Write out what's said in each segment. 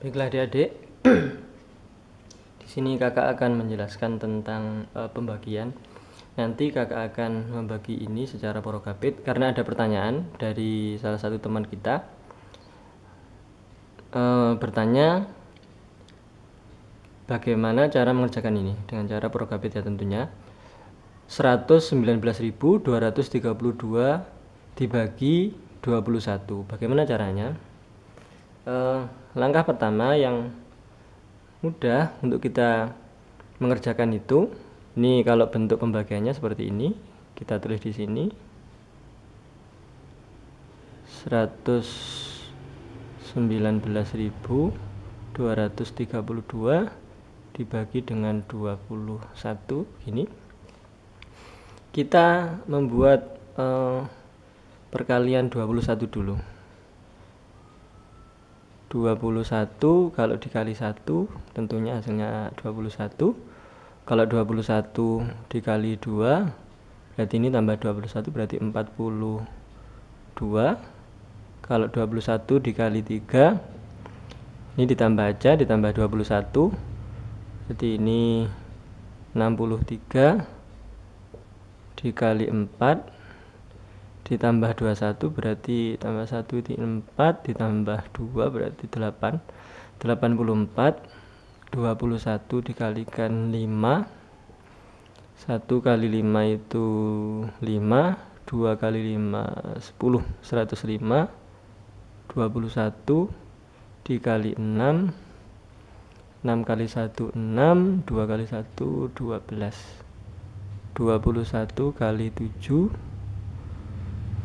Baiklah adik-adik, di sini kakak akan menjelaskan tentang e, pembagian. Nanti kakak akan membagi ini secara porogapit karena ada pertanyaan dari salah satu teman kita e, bertanya bagaimana cara mengerjakan ini dengan cara porogapit ya tentunya. 119.232 dibagi 21. Bagaimana caranya? E, langkah pertama yang mudah untuk kita mengerjakan itu ini kalau bentuk pembagiannya seperti ini kita tulis di sini 119.232 dibagi dengan 21 ini kita membuat eh, perkalian 21 dulu 21 kalau dikali 1 tentunya hasilnya 21 kalau 21 dikali 2 berarti ini tambah 21 berarti 42 kalau 21 dikali 3 ini ditambah aja ditambah 21 jadi ini 63 dikali 4 ditambah 21 berarti tambah 1 di 4 ditambah 2 berarti 8 84 21 dikalikan 5 1 kali 5 itu 5 2 kali 5 10 105 21 dikali 6 6 kali 1 6 2 kali 1 12 21 kali 7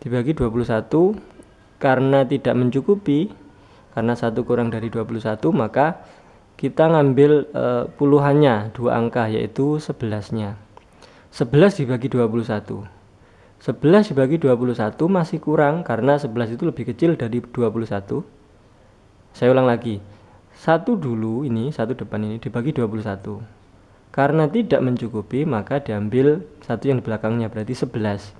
dibagi 21 karena tidak mencukupi karena satu kurang dari 21 maka kita ngambil e, puluhannya dua angka yaitu 11-nya. 11 dibagi 21. 11 dibagi 21 masih kurang karena 11 itu lebih kecil dari 21. Saya ulang lagi. Satu dulu ini, satu depan ini dibagi 21. Karena tidak mencukupi maka diambil satu yang di belakangnya berarti 11.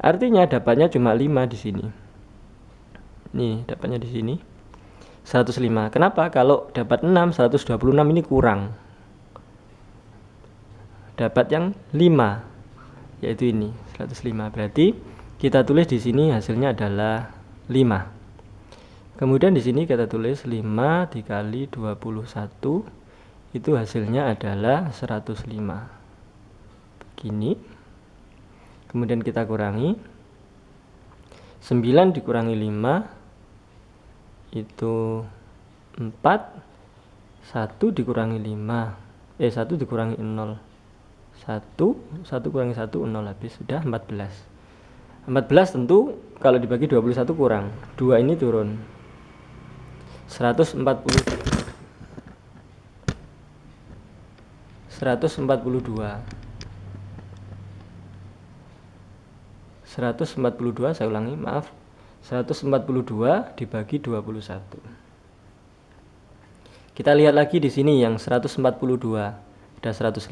Artinya dapatnya cuma 5 di sini. Nih, dapatnya di sini. 105. Kenapa? Kalau dapat 6, 126 ini kurang. Dapat yang 5 yaitu ini, 105. Berarti kita tulis di sini hasilnya adalah 5. Kemudian di sini kita tulis 5 dikali 21 itu hasilnya adalah 105. Begini kemudian kita kurangi 9 dikurangi 5 itu 4 1 dikurangi 5 eh 1 dikurangi 0 1 1 kurangi 1 0 habis sudah 14 14 tentu kalau dibagi 21 kurang 2 ini turun 140 142 142 saya ulangi maaf 142 dibagi 21 kita lihat lagi di sini yang 142 ada 105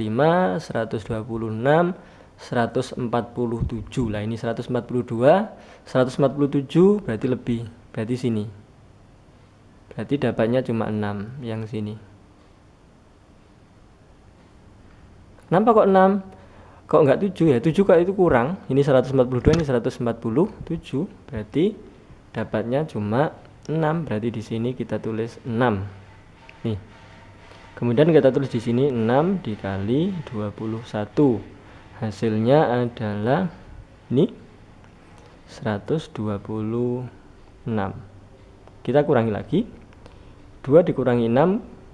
126 147 lah ini 142 147 berarti lebih berarti sini berarti dapatnya cuma 6 yang sini kenapa kok 6 kok enggak 7 ya 7 kok itu kurang ini 142 ini 147 berarti dapatnya cuma 6 berarti di sini kita tulis 6 nih kemudian kita tulis di sini 6 dikali 21 hasilnya adalah ini 126 kita kurangi lagi 2 dikurangi 6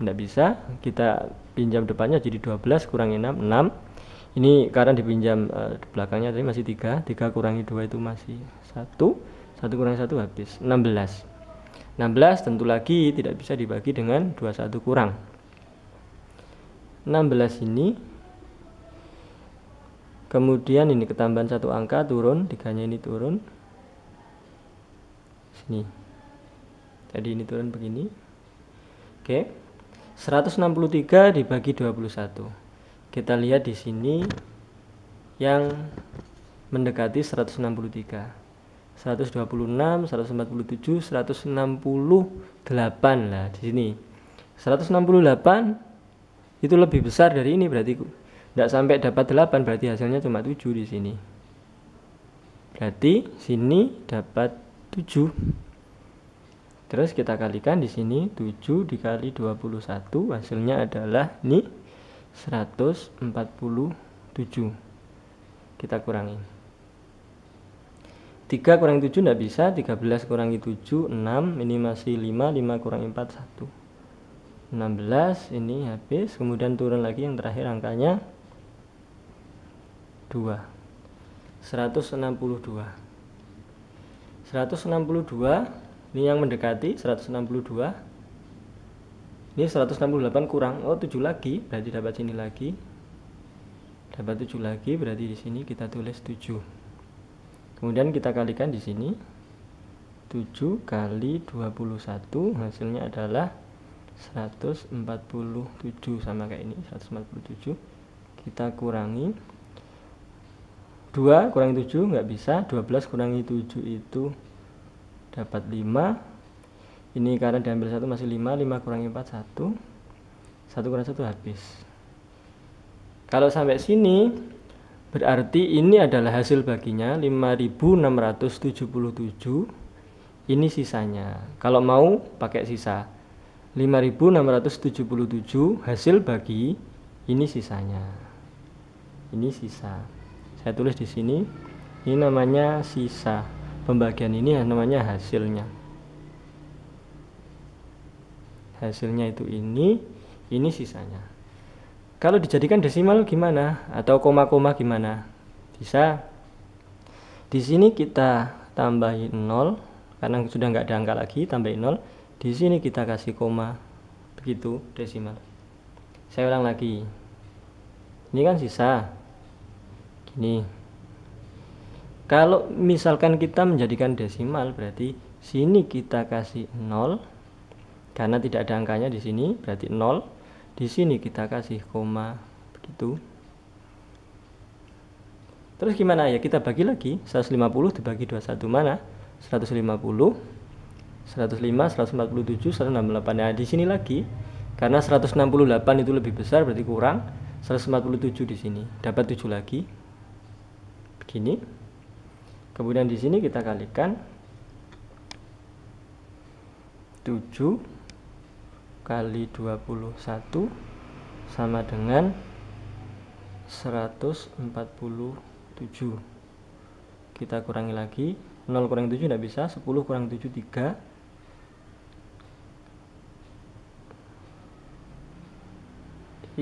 tidak bisa kita pinjam depannya jadi 12 kurangi 6 6 ini karena dipinjam uh, belakangnya tadi masih 3 3 kurangi 2 itu masih 1 1 kurangi 1 habis 16 16 tentu lagi tidak bisa dibagi dengan 21 kurang 16 ini kemudian ini ketambahan satu angka turun tiganya ini turun sini jadi ini turun begini oke 163 dibagi 21 kita lihat di sini yang mendekati 163 126 147 168 lah di sini 168 itu lebih besar dari ini berarti tidak sampai dapat 8 berarti hasilnya cuma 7 di sini berarti sini dapat 7 terus kita kalikan di sini 7 dikali 21 hasilnya adalah nih 147 kita kurangi 3 kurangi 7 tidak bisa 13 kurangi 7 6 ini masih 5 5 kurangi 4 1 16 ini habis kemudian turun lagi yang terakhir angkanya 2 162 162 ini yang mendekati 162 ini 168 kurang oh 7 lagi berarti dapat sini lagi dapat 7 lagi berarti di sini kita tulis 7 kemudian kita kalikan di sini 7 kali 21 hasilnya adalah 147 sama kayak ini 147 kita kurangi 2 kurangi 7 nggak bisa 12 kurangi 7 itu dapat 5 ini karena diambil satu masih 5 5 kurangi 4 1 1 kurang 1 habis kalau sampai sini berarti ini adalah hasil baginya 5677 ini sisanya kalau mau pakai sisa 5677 hasil bagi ini sisanya ini sisa saya tulis di sini ini namanya sisa pembagian ini namanya hasilnya hasilnya itu ini ini sisanya kalau dijadikan desimal gimana atau koma-koma gimana bisa di sini kita tambahin 0 karena sudah nggak ada angka lagi tambahin 0 di sini kita kasih koma begitu desimal saya ulang lagi ini kan sisa gini kalau misalkan kita menjadikan desimal berarti sini kita kasih 0 karena tidak ada angkanya di sini berarti 0 di sini kita kasih koma begitu terus gimana ya kita bagi lagi 150 dibagi 21 mana 150 105 147 168 nah di sini lagi karena 168 itu lebih besar berarti kurang 147 di sini dapat 7 lagi begini kemudian di sini kita kalikan 7 kali 21 sama dengan 147 kita kurangi lagi 0 kurang 7 tidak bisa 10 kurang 7 3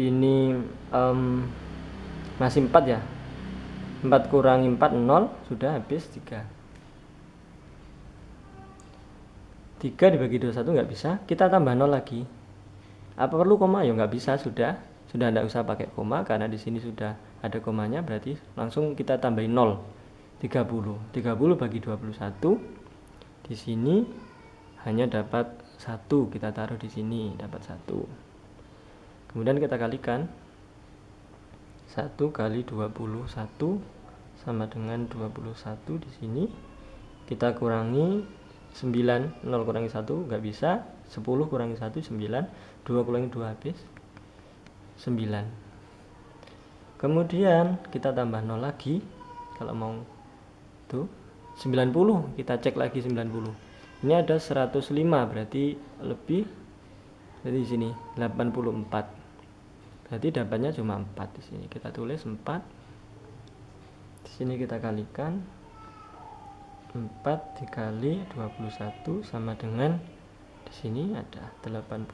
ini um, masih 4 ya 4 kurangi 4 0 sudah habis 3 3 dibagi 21 nggak bisa, kita tambah 0 lagi. Apa perlu koma? Ya nggak bisa, sudah. Sudah tidak usah pakai koma karena di sini sudah ada komanya berarti langsung kita tambahin 0. 30. 30 bagi 21 di sini hanya dapat 1. Kita taruh di sini dapat 1. Kemudian kita kalikan 1 kali 21 sama dengan 21 di sini kita kurangi 9 0 kurangi 1 nggak bisa 10 kurangi 1 9 2 kurangi 2 habis 9 kemudian kita tambah 0 lagi kalau mau itu 90 kita cek lagi 90 ini ada 105 berarti lebih jadi di sini 84 berarti dapatnya cuma 4 di sini kita tulis 4 di sini kita kalikan 4 dikali 21 sama dengan di sini ada 84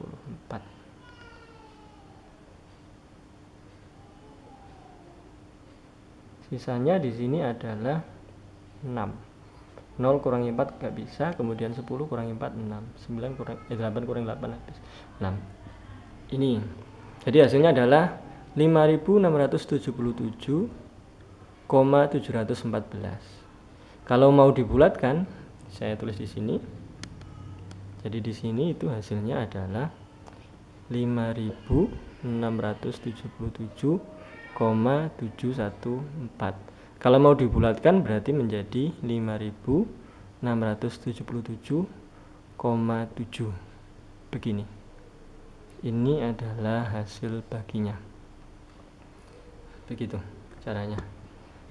sisanya di sini adalah 6 0 kurang 4 nggak bisa kemudian 10 kurang 4 6 9 kurang eh, 8 kurang 8 habis 6 ini jadi hasilnya adalah 5677,714 kalau mau dibulatkan, saya tulis di sini. Jadi di sini itu hasilnya adalah 5677,714. Kalau mau dibulatkan berarti menjadi 5677,7 begini. Ini adalah hasil baginya. Begitu caranya.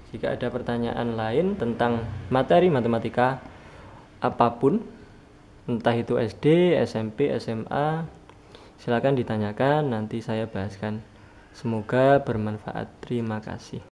Jika ada pertanyaan lain tentang materi matematika apapun, entah itu SD, SMP, SMA, silakan ditanyakan nanti saya bahaskan. Semoga bermanfaat. Terima kasih.